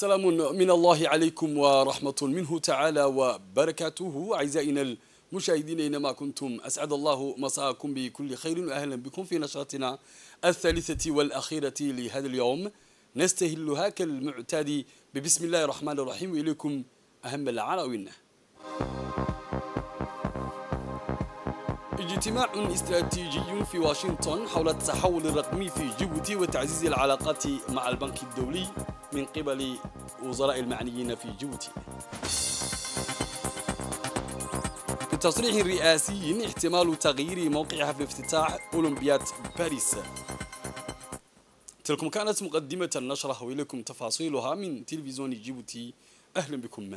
سلام من الله عليكم ورحمة منه تعالى وبركاته أعزائنا المشاهدين أينما كنتم أسعد الله مساءكم بكل خير وأهلا بكم في نشرتنا الثالثة والأخيرة لهذا اليوم نستهلها كالمعتاد ببسم الله الرحمن الرحيم وإليكم أهم العناوين اجتماع استراتيجي في واشنطن حول التحول الرقمي في جيبوتي وتعزيز العلاقات مع البنك الدولي من قبل وزراء المعنيين في جيبوتي بتصريح رئاسي احتمال تغيير موقعها في افتتاح أولمبياد باريس تلكم كانت مقدمة النشرة وإليكم تفاصيلها من تلفزيون جيبوتي أهلا بكم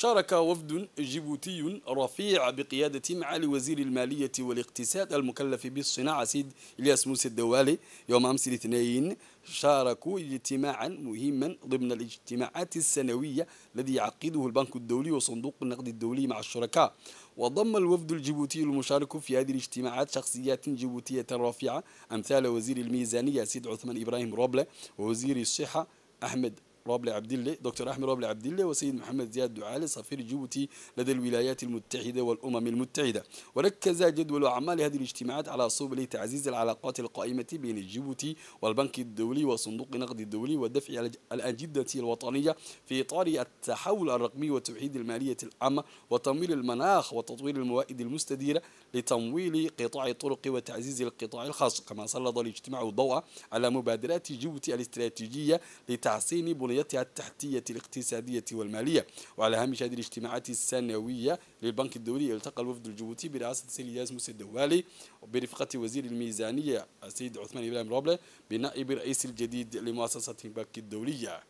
شارك وفد جيبوتي رفيع بقيادة معالي وزير المالية والاقتصاد المكلف بالصناعة سيد إلياس موسى الدوالي يوم أمس الاثنين شاركوا اجتماعا مهما ضمن الاجتماعات السنوية الذي يعقده البنك الدولي وصندوق النقد الدولي مع الشركاء وضم الوفد الجيبوتي المشارك في هذه الاجتماعات شخصيات جيبوتية رفيعة أمثال وزير الميزانية سيد عثمان إبراهيم روبلة ووزير الصحة أحمد رابلي عبد الله دكتور أحمد رابلي عبد الله وسيد محمد زياد دعالي سفير جيبوتي لدى الولايات المتحدة والأمم المتحدة وركز جدول أعمال هذه الاجتماعات على سبل تعزيز العلاقات القائمة بين جيبوتي والبنك الدولي وصندوق النقد الدولي ودفع الأجندة الوطنية في إطار التحول الرقمي وتوحيد المالية العامة وتمويل المناخ وتطوير الموائد المستديرة لتمويل قطاع الطرق وتعزيز القطاع الخاص كما سلط الاجتماع الضوء على مبادرات جيبوتي الاستراتيجية لتحسين بنية بمعطياتها التحتية الاقتصادية والمالية وعلى هامش هذه الاجتماعات السنوية للبنك الدولي التقى الوفد الجيبوتي برئاسة السيد ياس موسى الدوالي وبرفقة وزير الميزانية السيد عثمان إبراهيم روبلة بنائب الرئيس الجديد لمؤسسة البنك الدولية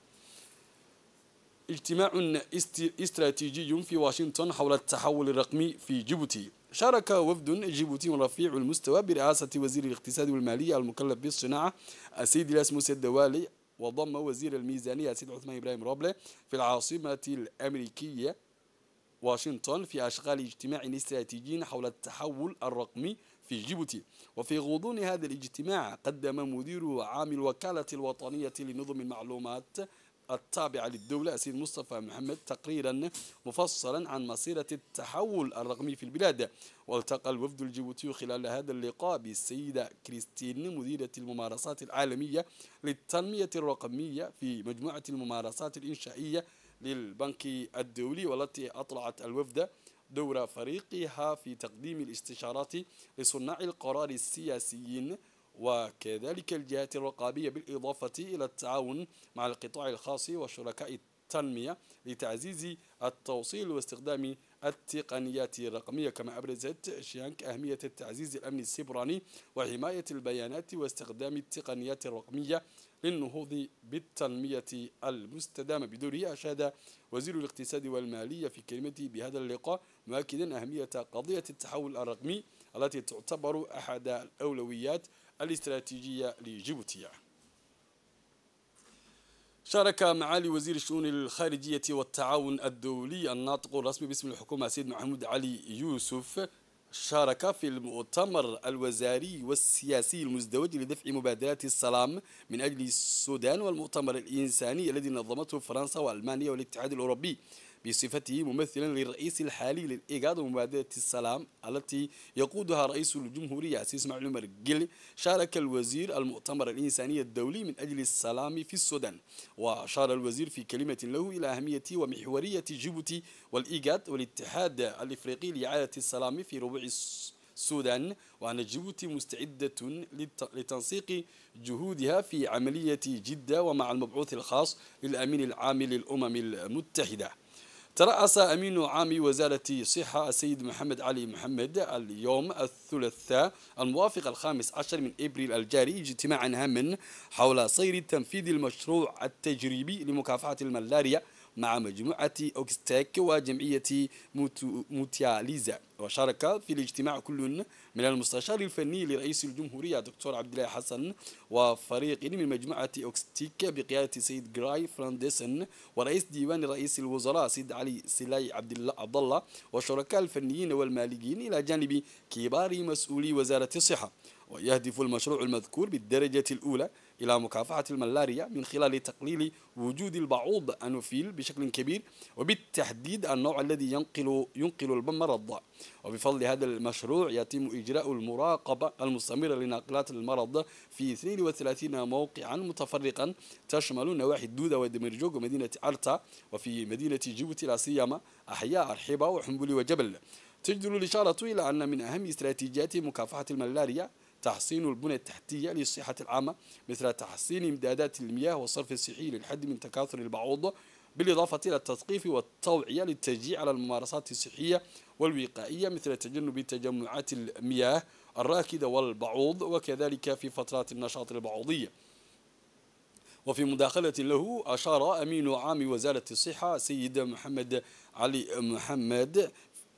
اجتماع استراتيجي في واشنطن حول التحول الرقمي في جيبوتي شارك وفد جيبوتي رفيع المستوى برئاسة وزير الاقتصاد والمالية المكلف بالصناعة السيد إلياس موسى الدوالي وضم وزير الميزانية سيد عثمان إبراهيم روبلي في العاصمة الأمريكية واشنطن في أشغال اجتماع استراتيجي حول التحول الرقمي في جيبوتي وفي غضون هذا الاجتماع قدم مدير عام الوكالة الوطنية لنظم المعلومات التابعة للدولة السيد مصطفى محمد تقريرا مفصلا عن مسيرة التحول الرقمي في البلاد والتقى الوفد الجيبوتي خلال هذا اللقاء بالسيدة كريستين مديرة الممارسات العالمية للتنمية الرقمية في مجموعة الممارسات الإنشائية للبنك الدولي والتي أطلعت الوفد دور فريقها في تقديم الاستشارات لصناع القرار السياسيين وكذلك الجهات الرقابية بالإضافة إلى التعاون مع القطاع الخاص وشركاء التنمية لتعزيز التوصيل واستخدام التقنيات الرقمية كما أبرزت شيانك أهمية التعزيز الأمن السبراني وحماية البيانات واستخدام التقنيات الرقمية للنهوض بالتنمية المستدامة بدوره أشاد وزير الاقتصاد والمالية في كلمته بهذا اللقاء مؤكدا أهمية قضية التحول الرقمي التي تعتبر أحد الأولويات الاستراتيجية لجيبوتيا شارك معالي وزير الشؤون الخارجية والتعاون الدولي الناطق الرسمي باسم الحكومة سيد محمود علي يوسف شارك في المؤتمر الوزاري والسياسي المزدوج لدفع مبادرات السلام من أجل السودان والمؤتمر الإنساني الذي نظمته فرنسا وألمانيا والاتحاد الأوروبي بصفته ممثلا للرئيس الحالي للإيجاد ومبادرة السلام التي يقودها رئيس الجمهورية عسيس معلول مرقلي شارك الوزير المؤتمر الإنساني الدولي من أجل السلام في السودان وأشار الوزير في كلمة له إلى أهمية ومحورية جيبوتي والإيجاد والاتحاد الإفريقي لإعادة السلام في ربع السودان وأن جيبوتي مستعدة لتنسيق جهودها في عملية جدة ومع المبعوث الخاص للأمين العام للأمم المتحدة ترأس أمين عام وزارة الصحة السيد محمد علي محمد اليوم الثلاثاء الموافق الخامس عشر من إبريل الجاري اجتماعا هاما حول سير تنفيذ المشروع التجريبي لمكافحة الملاريا مع مجموعة أوكستيك وجمعية موتياليزا وشارك في الاجتماع كل من المستشار الفني لرئيس الجمهورية دكتور عبد الله حسن وفريق من مجموعة أوكستيك بقيادة سيد جراي فرانديسن ورئيس ديوان رئيس الوزراء سيد علي سلاي عبد الله عبد الله وشركاء الفنيين والماليين إلى جانب كبار مسؤولي وزارة الصحة ويهدف المشروع المذكور بالدرجة الأولى إلى مكافحة الملاريا من خلال تقليل وجود البعوض أنوفيل بشكل كبير وبالتحديد النوع الذي ينقل ينقل المرض وبفضل هذا المشروع يتم إجراء المراقبة المستمرة لناقلات المرض في 32 موقعا متفرقا تشمل نواحي الدودة ودمرجوق ومدينة أرتا وفي مدينة جيبوتي لا سيما أحياء أرحبة وحنبولي وجبل تجدر الإشارة إلى أن من أهم استراتيجيات مكافحة الملاريا تحسين البنى التحتية يعني للصحة العامة مثل تحسين إمدادات المياه والصرف الصحي للحد من تكاثر البعوض بالإضافة إلى التثقيف والتوعية للتشجيع على الممارسات الصحية والوقائية مثل تجنب تجمعات المياه الراكدة والبعوض وكذلك في فترات النشاط البعوضية وفي مداخلة له أشار أمين عام وزارة الصحة سيد محمد علي محمد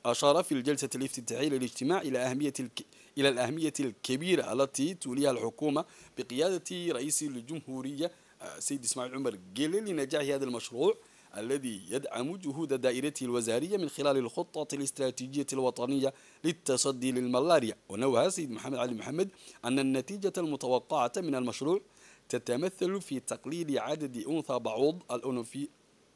أشار في الجلسة الافتتاحية للاجتماع إلى أهمية الك... إلى الأهمية الكبيرة التي توليها الحكومة بقيادة رئيس الجمهورية آه، سيد إسماعيل عمر قيل لنجاح هذا المشروع الذي يدعم جهود دائرته الوزارية من خلال الخطة الاستراتيجية الوطنية للتصدي للملاريا ونوى سيد محمد علي محمد أن النتيجة المتوقعة من المشروع تتمثل في تقليل عدد أنثى بعوض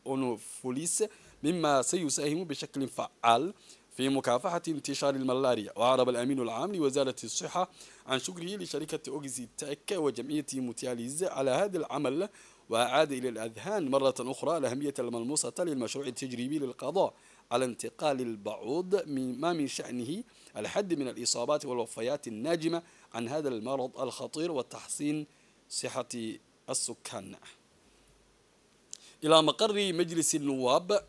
الأنوفوليس مما سيساهم بشكل فعال في مكافحة انتشار الملاريا وأعرب الأمين العام لوزارة الصحة عن شكره لشركة أوكسي تاك وجمعية موتياليز على هذا العمل وأعاد إلى الأذهان مرة أخرى الأهمية الملموسة للمشروع التجريبي للقضاء على انتقال البعوض مما من شأنه الحد من الإصابات والوفيات الناجمة عن هذا المرض الخطير وتحسين صحة السكان إلى مقر مجلس النواب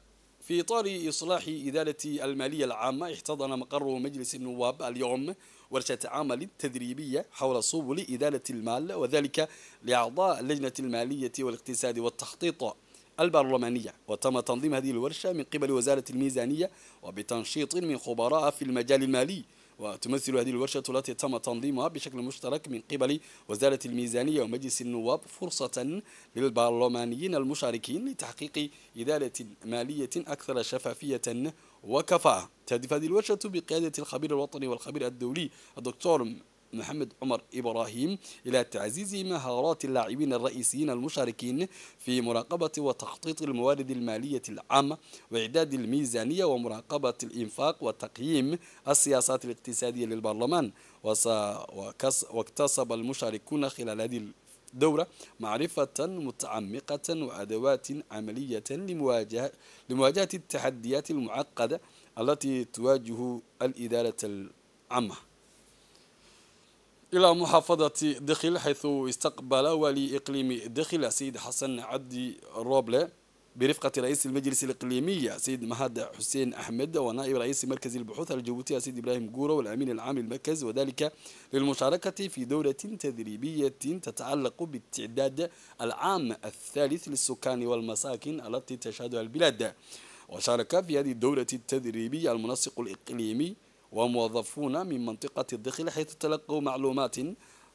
في إطار إصلاح إدارة المالية العامة احتضن مقر مجلس النواب اليوم ورشة عمل تدريبية حول سبل إدارة المال وذلك لأعضاء اللجنة المالية والاقتصاد والتخطيط البرلمانية وتم تنظيم هذه الورشة من قبل وزارة الميزانية وبتنشيط من خبراء في المجال المالي وتمثل هذه الورشة التي تم تنظيمها بشكل مشترك من قبل وزارة الميزانية ومجلس النواب فرصة للبرلمانيين المشاركين لتحقيق إدارة مالية أكثر شفافية وكفاءة تهدف هذه الورشة بقيادة الخبير الوطني والخبير الدولي الدكتور محمد عمر إبراهيم إلى تعزيز مهارات اللاعبين الرئيسيين المشاركين في مراقبة وتخطيط الموارد المالية العامة وإعداد الميزانية ومراقبة الإنفاق وتقييم السياسات الاقتصادية للبرلمان واكتسب المشاركون خلال هذه دورة معرفة متعمقة وأدوات عملية لمواجهة, لمواجهة التحديات المعقدة التي تواجه الإدارة العامة إلى محافظة دخل حيث استقبل ولي إقليم دخل سيد حسن عدي روبلة برفقة رئيس المجلس الإقليمي سيد مهاد حسين أحمد ونائب رئيس مركز البحوث الجيبوتي سيد إبراهيم جورة والأمين العام للمركز وذلك للمشاركة في دورة تدريبية تتعلق بالتعداد العام الثالث للسكان والمساكن التي تشهدها البلاد وشارك في هذه الدورة التدريبية المنسق الإقليمي وموظفون من منطقة الدخل حيث تلقوا معلومات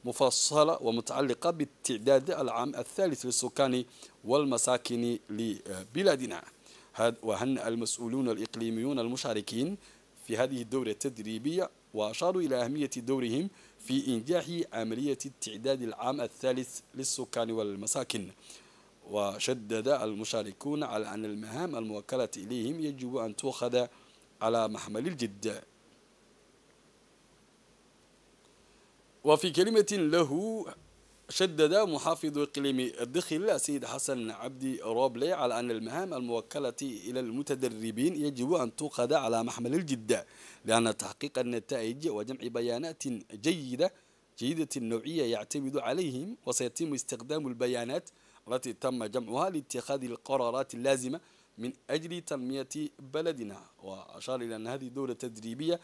مفصلة ومتعلقة بالتعداد العام الثالث للسكان والمساكن لبلادنا وهنأ المسؤولون الإقليميون المشاركين في هذه الدورة التدريبية وأشاروا إلى أهمية دورهم في إنجاح عملية التعداد العام الثالث للسكان والمساكن وشدد المشاركون على أن المهام الموكلة إليهم يجب أن تؤخذ على محمل الجد وفي كلمة له شدد محافظ إقليم الدخل السيد حسن عبدي روبلي على أن المهام الموكلة إلى المتدربين يجب أن تؤخذ على محمل الجدة لأن تحقيق النتائج وجمع بيانات جيدة جيدة النوعية يعتمد عليهم وسيتم استخدام البيانات التي تم جمعها لاتخاذ القرارات اللازمة من أجل تنمية بلدنا وأشار إلى أن هذه الدورة التدريبية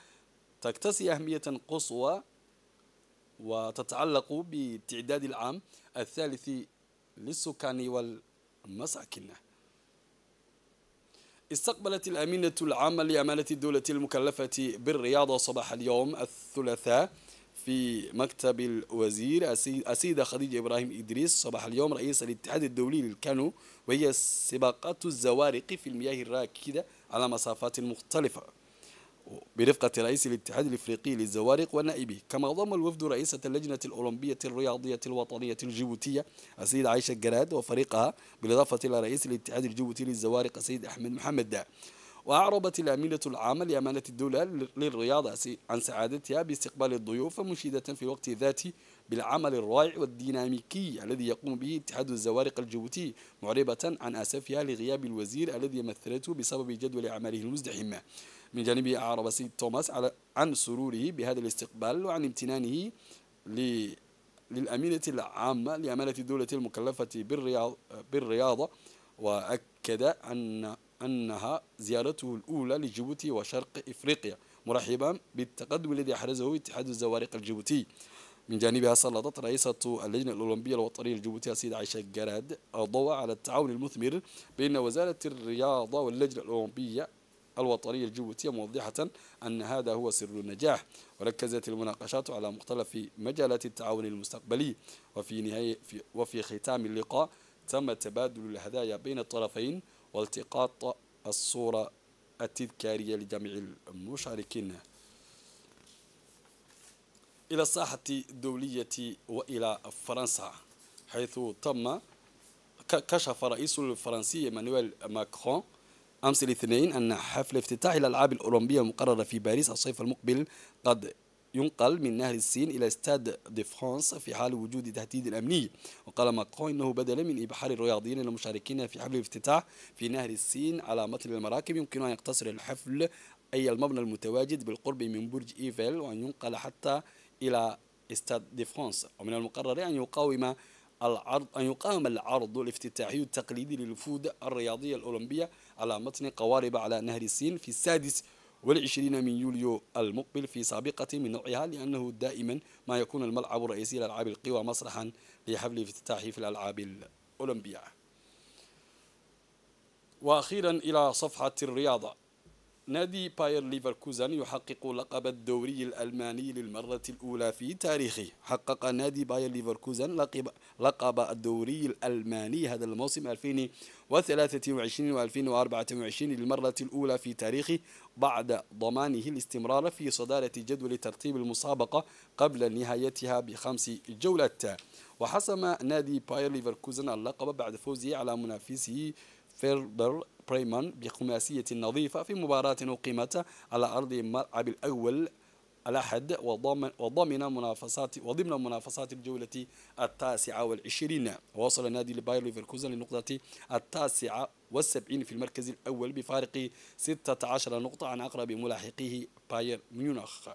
تكتسي أهمية قصوى وتتعلق بالتعداد العام الثالث للسكان والمساكن استقبلت الأمينة العامة لأمانة الدولة المكلفة بالرياضة صباح اليوم الثلاثاء في مكتب الوزير السيدة خديجة إبراهيم إدريس صباح اليوم رئيس الاتحاد الدولي للكانو وهي سباقات الزوارق في المياه الراكدة على مسافات مختلفة برفقة رئيس الاتحاد الإفريقي للزوارق ونائبه كما ضم الوفد رئيسة اللجنة الأولمبية الرياضية الوطنية الجيبوتية السيد عايشة الجراد وفريقها بالإضافة إلى رئيس الاتحاد الجيبوتي للزوارق السيد أحمد محمد دا وأعربت الأمينة العامة لأمانة الدولة للرياضة عن سعادتها باستقبال الضيوف مشيدة في وقت ذاته بالعمل الرائع والديناميكي الذي يقوم به اتحاد الزوارق الجيبوتي معربة عن أسفها لغياب الوزير الذي مثلته بسبب جدول أعماله المزدحمة من جانبه أعرب سيد توماس على عن سروره بهذا الاستقبال وعن امتنانه للأمينة العامة لأمانة الدولة المكلفة بالرياض بالرياضة وأكد أن أنها زيارته الأولى لجيبوتي وشرق إفريقيا مرحبا بالتقدم الذي أحرزه اتحاد الزوارق الجيبوتي من جانبها سلطت رئيسة اللجنة الأولمبية الوطنية الجيبوتية السيدة عائشة جراد الضوء على التعاون المثمر بين وزارة الرياضة واللجنة الأولمبية الوطنية الجيبوتية موضحة أن هذا هو سر النجاح وركزت المناقشات على مختلف مجالات التعاون المستقبلي وفي نهاية في وفي ختام اللقاء تم تبادل الهدايا بين الطرفين والتقاط الصورة التذكارية لجميع المشاركين إلى الساحة الدولية وإلى فرنسا حيث تم كشف رئيس الفرنسي مانويل ماكرون أمس الاثنين أن حفل افتتاح الألعاب الأولمبية المقررة في باريس الصيف المقبل قد ينقل من نهر السين إلى استاد دي فرانس في حال وجود تهديد أمني وقال ماكرون إنه بدلا من إبحار الرياضيين المشاركين في حفل الافتتاح في نهر السين على متن المراكب يمكن أن يقتصر الحفل أي المبنى المتواجد بالقرب من برج إيفل وأن ينقل حتى إلى استاد دي فرانس ومن المقرر أن يقاوم العرض أن يقام العرض الافتتاحي التقليدي للفود الرياضية الأولمبية على متن قوارب على نهر السين في السادس والعشرين من يوليو المقبل في سابقة من نوعها لأنه دائما ما يكون الملعب الرئيسي لألعاب القوى مسرحا لحفل افتتاحه في الألعاب الأولمبية وأخيرا إلى صفحة الرياضة نادي باير ليفركوزن يحقق لقب الدوري الألماني للمرة الأولى في تاريخه حقق نادي باير ليفركوزن لقب, لقب الدوري الألماني هذا الموسم 2023 و 2024 للمرة الأولى في تاريخه بعد ضمانه الاستمرار في صدارة جدول ترتيب المسابقة قبل نهايتها بخمس جولات وحسم نادي باير ليفركوزن اللقب بعد فوزه على منافسه فيربر بريمان بخماسية نظيفة في مباراة أقيمت على أرض الملعب الأول الأحد وضمن, وضمن منافسات وضمن منافسات الجولة التاسعة والعشرين ووصل نادي الباير ليفركوزن للنقطة التاسعة والسبعين في المركز الأول بفارق 16 نقطة عن أقرب ملاحقيه باير ميونخ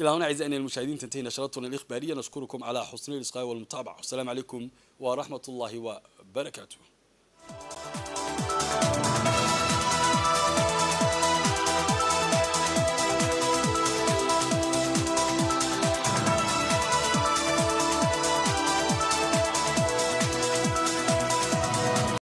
إلى هنا أعزائي المشاهدين تنتهي نشرتنا الإخبارية نشكركم على حسن الإصغاء والمتابعة والسلام عليكم ورحمة الله وبركاته Thank you.